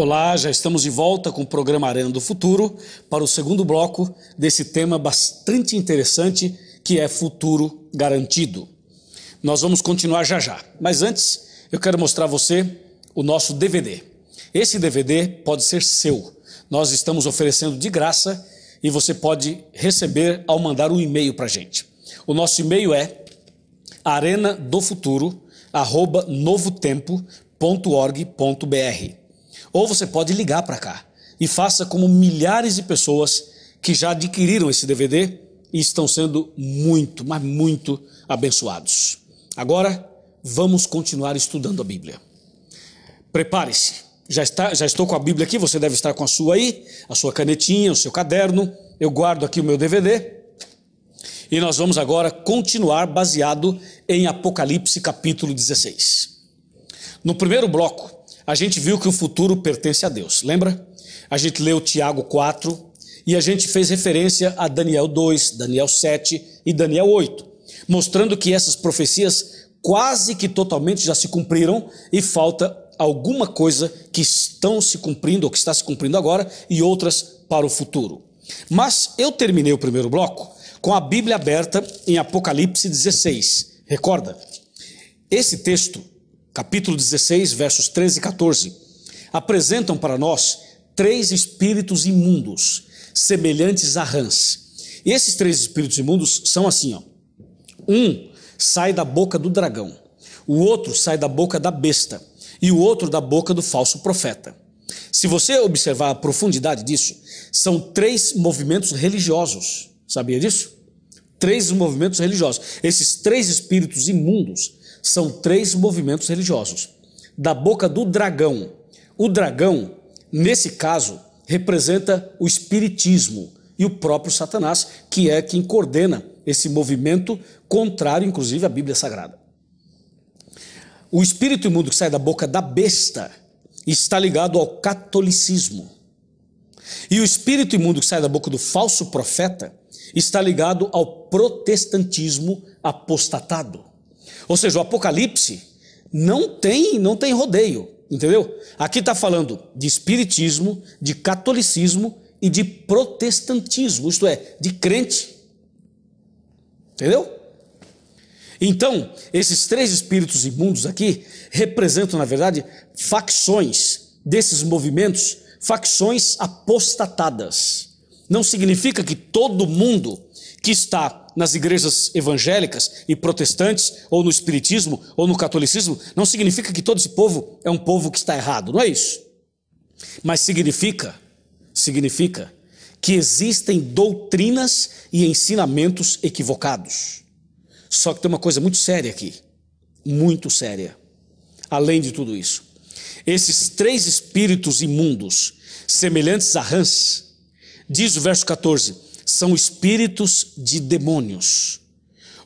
Olá, já estamos de volta com o programa Arena do Futuro para o segundo bloco desse tema bastante interessante que é futuro garantido. Nós vamos continuar já já, mas antes eu quero mostrar a você o nosso DVD. Esse DVD pode ser seu. Nós estamos oferecendo de graça e você pode receber ao mandar um e-mail para gente. O nosso e-mail é arenadofuturo@novotempo.org.br ou você pode ligar para cá e faça como milhares de pessoas que já adquiriram esse DVD e estão sendo muito, mas muito abençoados. Agora, vamos continuar estudando a Bíblia. Prepare-se. Já, está, já estou com a Bíblia aqui, você deve estar com a sua aí, a sua canetinha, o seu caderno. Eu guardo aqui o meu DVD. E nós vamos agora continuar baseado em Apocalipse capítulo 16. No primeiro bloco, a gente viu que o futuro pertence a Deus, lembra? A gente leu Tiago 4 e a gente fez referência a Daniel 2, Daniel 7 e Daniel 8, mostrando que essas profecias quase que totalmente já se cumpriram e falta alguma coisa que estão se cumprindo ou que está se cumprindo agora e outras para o futuro. Mas eu terminei o primeiro bloco com a Bíblia aberta em Apocalipse 16. Recorda? Esse texto capítulo 16, versos 13 e 14, apresentam para nós três espíritos imundos, semelhantes a rãs. E esses três espíritos imundos são assim, ó. Um sai da boca do dragão, o outro sai da boca da besta e o outro da boca do falso profeta. Se você observar a profundidade disso, são três movimentos religiosos. Sabia disso? Três movimentos religiosos. Esses três espíritos imundos são três movimentos religiosos. Da boca do dragão. O dragão, nesse caso, representa o espiritismo e o próprio Satanás, que é quem coordena esse movimento contrário, inclusive, à Bíblia Sagrada. O espírito imundo que sai da boca da besta está ligado ao catolicismo. E o espírito imundo que sai da boca do falso profeta está ligado ao protestantismo apostatado. Ou seja, o Apocalipse não tem, não tem rodeio, entendeu? Aqui está falando de espiritismo, de catolicismo e de protestantismo, isto é, de crente. Entendeu? Então, esses três espíritos imundos aqui representam, na verdade, facções desses movimentos, facções apostatadas. Não significa que todo mundo que está nas igrejas evangélicas e protestantes, ou no espiritismo, ou no catolicismo, não significa que todo esse povo é um povo que está errado, não é isso. Mas significa, significa que existem doutrinas e ensinamentos equivocados. Só que tem uma coisa muito séria aqui, muito séria. Além de tudo isso, esses três espíritos imundos, semelhantes a rãs, diz o verso 14: são espíritos de demônios,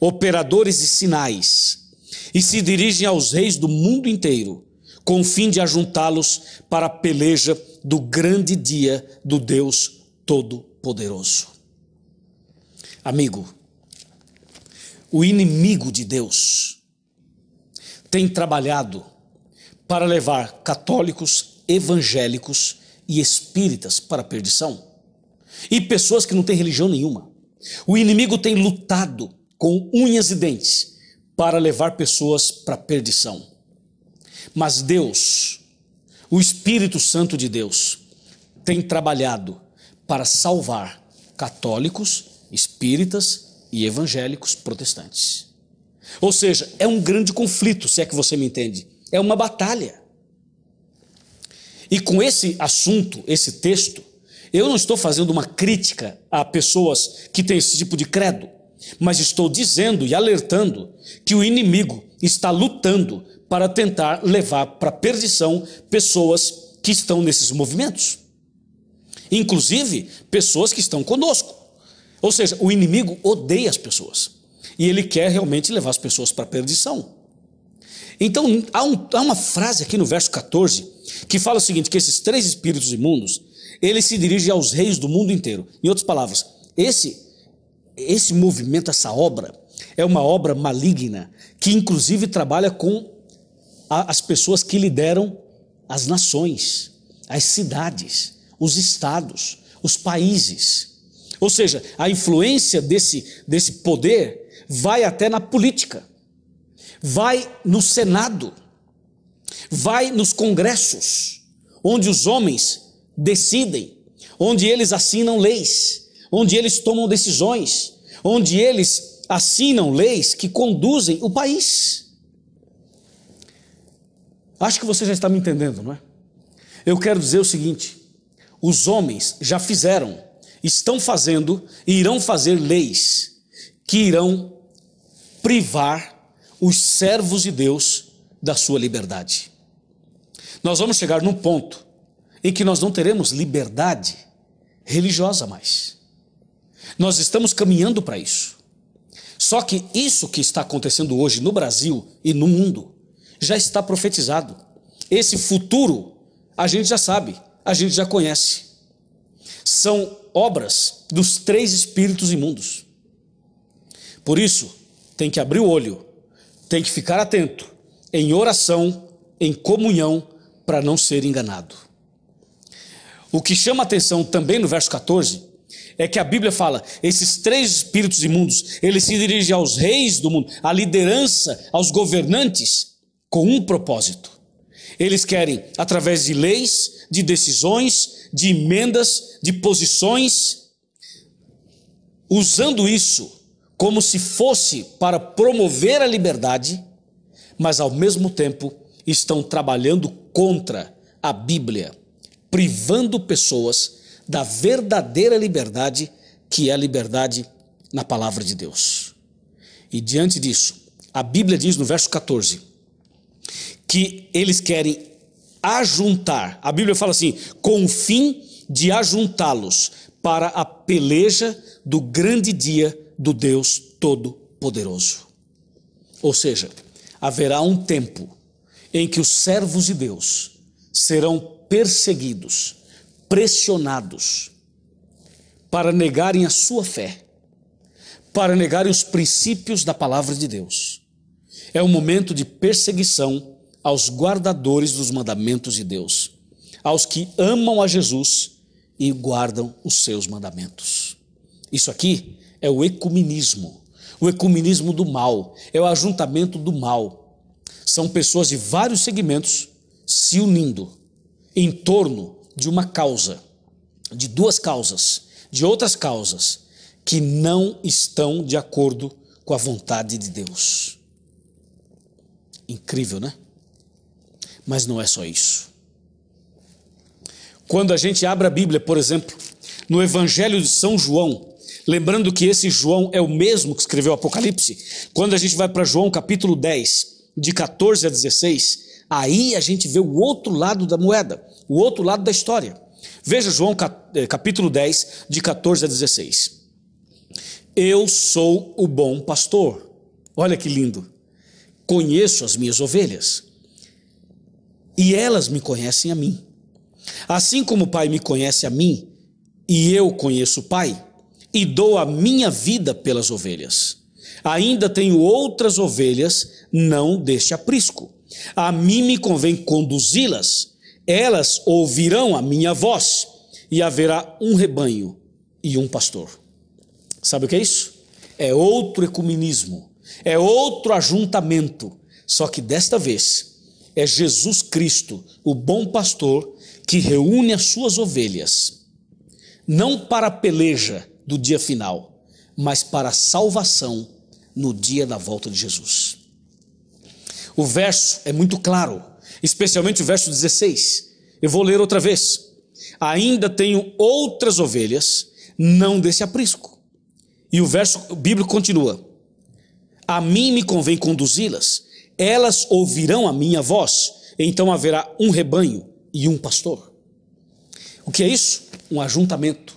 operadores de sinais, e se dirigem aos reis do mundo inteiro, com o fim de ajuntá-los para a peleja do grande dia do Deus Todo-Poderoso. Amigo, o inimigo de Deus tem trabalhado para levar católicos, evangélicos e espíritas para a perdição e pessoas que não têm religião nenhuma. O inimigo tem lutado com unhas e dentes para levar pessoas para a perdição. Mas Deus, o Espírito Santo de Deus, tem trabalhado para salvar católicos, espíritas e evangélicos protestantes. Ou seja, é um grande conflito, se é que você me entende. É uma batalha. E com esse assunto, esse texto, eu não estou fazendo uma crítica a pessoas que têm esse tipo de credo, mas estou dizendo e alertando que o inimigo está lutando para tentar levar para a perdição pessoas que estão nesses movimentos, inclusive pessoas que estão conosco. Ou seja, o inimigo odeia as pessoas e ele quer realmente levar as pessoas para a perdição. Então, há, um, há, uma frase aqui no verso 14 que fala o seguinte: que esses três espíritos imundos ele se dirige aos reis do mundo inteiro. Em outras palavras, esse esse movimento, essa obra, é uma obra maligna que inclusive trabalha com a, as pessoas que lideram as nações, as cidades, os estados, os países. Ou seja, a influência desse, desse poder vai até na política, vai no Senado, vai nos congressos, onde os homens decidem, onde eles assinam leis, onde eles tomam decisões, onde eles assinam leis que conduzem o país. Acho que você já está me entendendo, não é? Eu quero dizer o seguinte: os homens já fizeram, estão fazendo e irão fazer leis que irão privar os servos de Deus da sua liberdade. Nós vamos chegar num ponto em que nós não teremos liberdade religiosa mais. Nós estamos caminhando para isso. Só que isso que está acontecendo hoje no Brasil e no mundo já está profetizado. Esse futuro a gente já sabe, a gente já conhece. São obras dos três espíritos imundos. Por isso, tem que abrir o olho, tem que ficar atento, em oração, em comunhão, para não ser enganado. O que chama atenção também no verso 14 é que a Bíblia fala: esses três espíritos imundos, eles se dirigem aos reis do mundo, à liderança, aos governantes, com um propósito. Eles querem, através de leis, de decisões, de emendas, de posições, usando isso como se fosse para promover a liberdade, mas ao mesmo tempo estão trabalhando contra a Bíblia privando pessoas da verdadeira liberdade, que é a liberdade na palavra de Deus. E diante disso, a Bíblia diz no verso 14 que eles querem ajuntar. A Bíblia fala assim: com o fim de ajuntá-los para a peleja do grande dia do Deus Todo-Poderoso. Ou seja, haverá um tempo em que os servos de Deus serão perseguidos, pressionados para negarem a sua fé, para negarem os princípios da palavra de Deus. É um momento de perseguição aos guardadores dos mandamentos de Deus, aos que amam a Jesus e guardam os seus mandamentos. Isso aqui é o ecumenismo, o ecumenismo do mal, é o ajuntamento do mal. São pessoas de vários segmentos se unindo em torno de uma causa, de duas causas, de outras causas que não estão de acordo com a vontade de Deus. Incrível, né? Mas não é só isso. Quando a gente abre a Bíblia, por exemplo, no Evangelho de São João, lembrando que esse João é o mesmo que escreveu o Apocalipse, quando a gente vai para João capítulo 10, de 14 a 16, aí a gente vê o outro lado da moeda, o outro lado da história. Veja João eh, capítulo 10, de 14 a 16. Eu sou o bom pastor. Olha que lindo. Conheço as minhas ovelhas. E elas me conhecem a mim. Assim como o Pai me conhece a mim, e eu conheço o Pai, e dou a minha vida pelas ovelhas. Ainda tenho outras ovelhas não deste aprisco. A mim me convém conduzi-las, elas ouvirão a minha voz, e haverá um rebanho e um pastor. Sabe o que é isso? É outro ecumenismo, é outro ajuntamento, só que desta vez é Jesus Cristo, o bom pastor, que reúne as suas ovelhas, não para a peleja do dia final, mas para a salvação no dia da volta de Jesus. O verso é muito claro, especialmente o verso 16. Eu vou ler outra vez. Ainda tenho outras ovelhas, não desse aprisco. E o verso bíblico continua: A mim me convém conduzi-las, elas ouvirão a minha voz, então haverá um rebanho e um pastor. O que é isso? Um ajuntamento.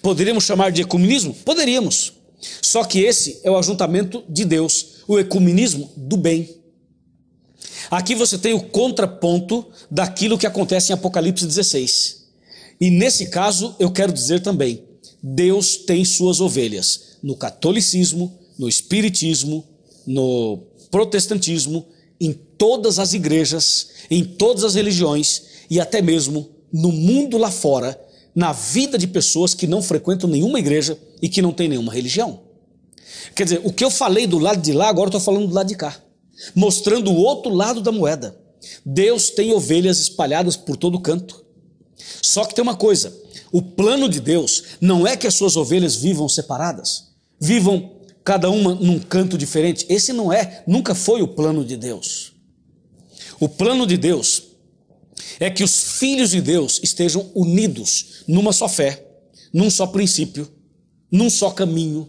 Poderíamos chamar de ecumenismo? Poderíamos. Só que esse é o ajuntamento de Deus, o ecumenismo do bem. Aqui você tem o contraponto daquilo que acontece em Apocalipse 16. E nesse caso, eu quero dizer também: Deus tem suas ovelhas no catolicismo, no espiritismo, no protestantismo, em todas as igrejas, em todas as religiões e até mesmo no mundo lá fora, na vida de pessoas que não frequentam nenhuma igreja e que não têm nenhuma religião. Quer dizer, o que eu falei do lado de lá, agora eu estou falando do lado de cá mostrando o outro lado da moeda. Deus tem ovelhas espalhadas por todo canto. Só que tem uma coisa: o plano de Deus não é que as suas ovelhas vivam separadas, vivam cada uma num canto diferente. Esse não é, nunca foi o plano de Deus. O plano de Deus é que os filhos de Deus estejam unidos numa só fé, num só princípio, num só caminho,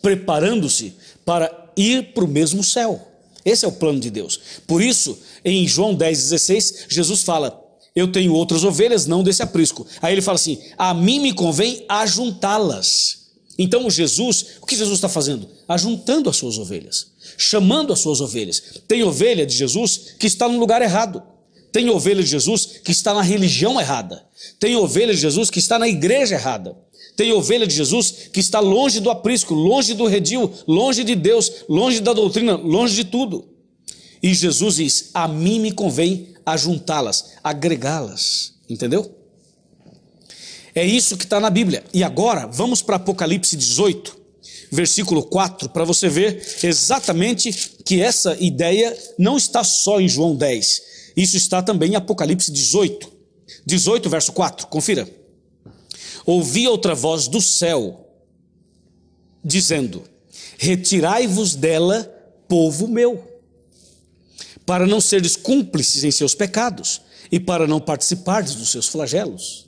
preparando-se para ir para o mesmo céu. Esse é o plano de Deus. Por isso, em João 10,16, Jesus fala: Eu tenho outras ovelhas, não desse aprisco. Aí ele fala assim: A mim me convém ajuntá-las. Então, Jesus, o que Jesus está fazendo? Ajuntando as suas ovelhas, chamando as suas ovelhas. Tem ovelha de Jesus que está no lugar errado. Tem ovelha de Jesus que está na religião errada. Tem ovelha de Jesus que está na igreja errada. Tem ovelha de Jesus que está longe do aprisco, longe do redil, longe de Deus, longe da doutrina, longe de tudo. E Jesus diz: A mim me convém ajuntá-las, agregá-las. Entendeu? É isso que está na Bíblia. E agora, vamos para Apocalipse 18, versículo 4, para você ver exatamente que essa ideia não está só em João 10. Isso está também em Apocalipse 18. 18, verso 4. Confira ouvi outra voz do céu, dizendo: Retirai-vos dela, povo meu, para não seres cúmplices em seus pecados e para não participardes dos seus flagelos.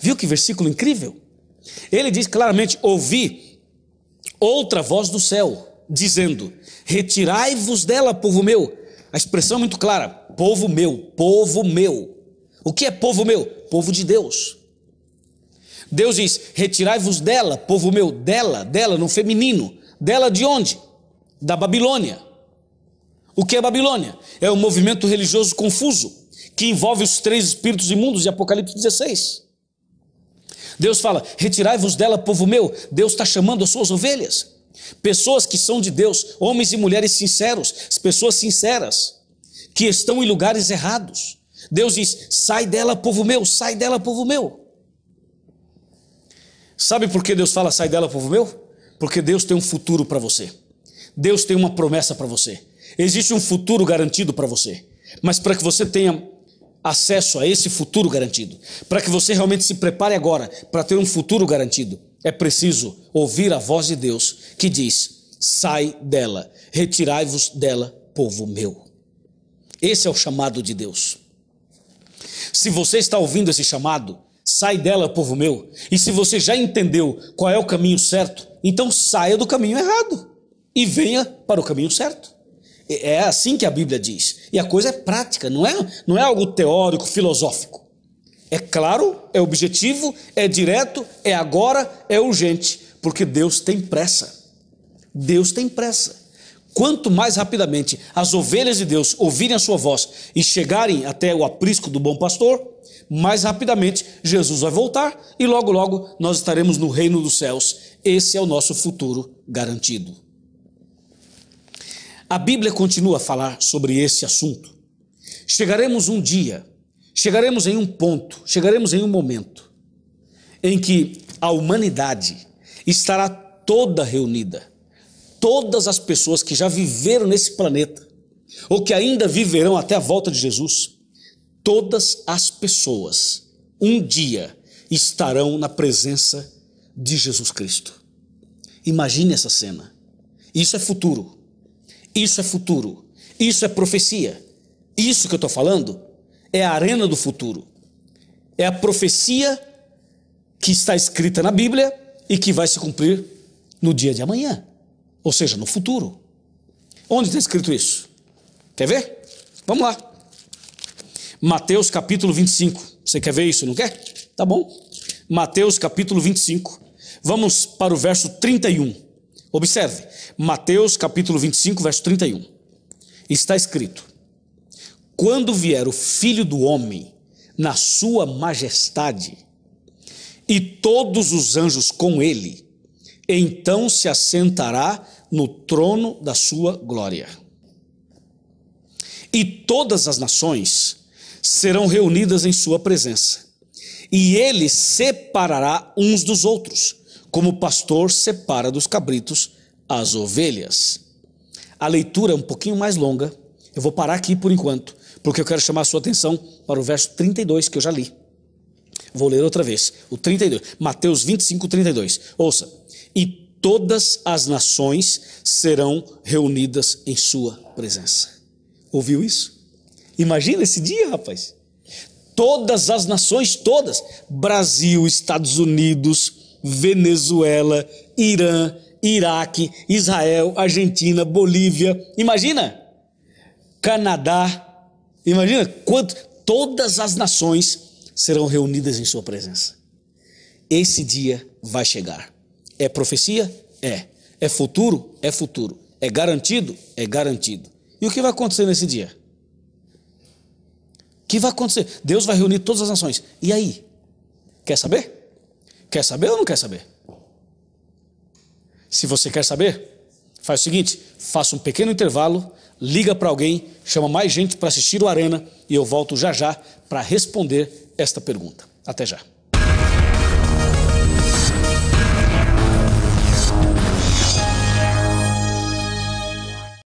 Viu que versículo incrível? Ele diz claramente: Ouvi outra voz do céu, dizendo: Retirai-vos dela, povo meu. A expressão é muito clara: povo meu, povo meu. O que é povo meu? Povo de Deus. Deus diz: Retirai-vos dela, povo meu, dela, dela, no feminino. Dela de onde? Da Babilônia. O que é Babilônia? É um movimento religioso confuso que envolve os três espíritos imundos de Apocalipse 16. Deus fala: Retirai-vos dela, povo meu. Deus está chamando as suas ovelhas. Pessoas que são de Deus, homens e mulheres sinceros, pessoas sinceras, que estão em lugares errados. Deus diz: Sai dela, povo meu, sai dela, povo meu. Sabe por que Deus fala, sai dela, povo meu? Porque Deus tem um futuro para você. Deus tem uma promessa para você. Existe um futuro garantido para você. Mas para que você tenha acesso a esse futuro garantido, para que você realmente se prepare agora para ter um futuro garantido, é preciso ouvir a voz de Deus que diz: Sai dela, retirai-vos dela, povo meu. Esse é o chamado de Deus. Se você está ouvindo esse chamado, Sai dela, povo meu. E se você já entendeu qual é o caminho certo, então saia do caminho errado e venha para o caminho certo. É, é assim que a Bíblia diz. E a coisa é prática, não é, não é algo teórico, filosófico. É claro, é objetivo, é direto, é agora, é urgente, porque Deus tem pressa. Deus tem pressa. Quanto mais rapidamente as ovelhas de Deus ouvirem a sua voz e chegarem até o aprisco do bom pastor, mais rapidamente Jesus vai voltar e logo, logo nós estaremos no reino dos céus. Esse é o nosso futuro garantido. A Bíblia continua a falar sobre esse assunto. Chegaremos um dia, chegaremos em um ponto, chegaremos em um momento em que a humanidade estará toda reunida. Todas as pessoas que já viveram nesse planeta, ou que ainda viverão até a volta de Jesus, todas as pessoas um dia estarão na presença de Jesus Cristo. Imagine essa cena. Isso é futuro. Isso é futuro. Isso é profecia. Isso que eu estou falando é a arena do futuro. É a profecia que está escrita na Bíblia e que vai se cumprir no dia de amanhã, ou seja, no futuro. Onde está escrito isso? Quer ver? Vamos lá. Mateus capítulo 25. Você quer ver isso, não quer? Tá bom. Mateus capítulo 25. Vamos para o verso 31. Observe. Mateus capítulo 25, verso 31. Está escrito: Quando vier o filho do homem na sua majestade, e todos os anjos com ele, então se assentará no trono da sua glória. E todas as nações serão reunidas em sua presença. E ele separará uns dos outros, como o pastor separa dos cabritos as ovelhas. A leitura é um pouquinho mais longa. Eu vou parar aqui por enquanto, porque eu quero chamar a sua atenção para o verso 32 que eu já li. Vou ler outra vez. O 32, Mateus 25, 32. Ouça. E todas as nações serão reunidas em sua presença. Ouviu isso? Imagina esse dia, rapaz. Todas as nações, todas: Brasil, Estados Unidos, Venezuela, Irã, Iraque, Israel, Argentina, Bolívia. Imagina! Canadá. Imagina quanto todas as nações serão reunidas em sua presença. Esse dia vai chegar. É profecia? É. É futuro? É futuro. É garantido? É garantido. E o que vai acontecer nesse dia? que vai acontecer? Deus vai reunir todas as nações. E aí? Quer saber? Quer saber ou não quer saber? Se você quer saber, faz o seguinte: faça um pequeno intervalo, liga para alguém, chama mais gente para assistir o Arena e eu volto já já para responder esta pergunta. Até já.